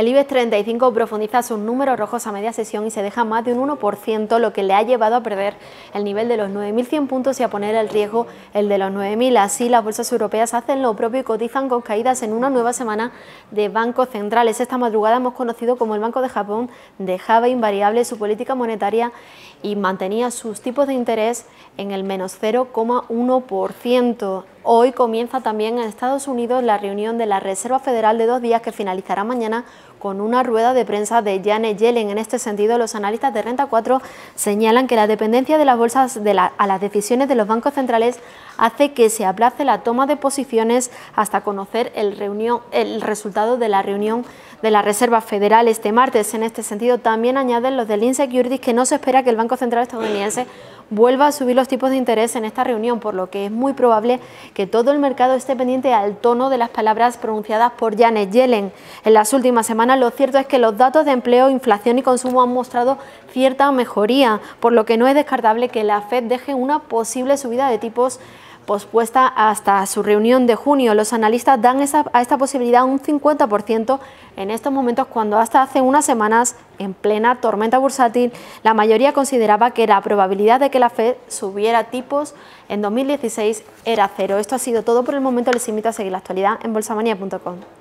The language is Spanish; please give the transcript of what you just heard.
El IBEX 35 profundiza sus números rojos a media sesión y se deja más de un 1%, lo que le ha llevado a perder el nivel de los 9.100 puntos y a poner el riesgo el de los 9.000. Así, las bolsas europeas hacen lo propio y cotizan con caídas en una nueva semana de bancos centrales. Esta madrugada hemos conocido como el Banco de Japón dejaba invariable su política monetaria y mantenía sus tipos de interés en el menos 0,1%. Hoy comienza también en Estados Unidos la reunión de la Reserva Federal de dos días que finalizará mañana con una rueda de prensa de Janet Yellen. En este sentido, los analistas de Renta 4 señalan que la dependencia de las bolsas a las decisiones de los bancos centrales hace que se aplace la toma de posiciones hasta conocer el, el resultado de la reunión de la Reserva Federal este martes. En este sentido, también añaden los del Securities que no se espera que el Banco Central estadounidense vuelva a subir los tipos de interés en esta reunión, por lo que es muy probable que todo el mercado esté pendiente al tono de las palabras pronunciadas por Janet Yellen. En las últimas semanas lo cierto es que los datos de empleo, inflación y consumo han mostrado cierta mejoría, por lo que no es descartable que la Fed deje una posible subida de tipos pospuesta hasta su reunión de junio. Los analistas dan a esta posibilidad un 50% en estos momentos, cuando hasta hace unas semanas, en plena tormenta bursátil, la mayoría consideraba que la probabilidad de que la Fed subiera tipos en 2016 era cero. Esto ha sido todo por el momento. Les invito a seguir la actualidad en bolsamanía.com.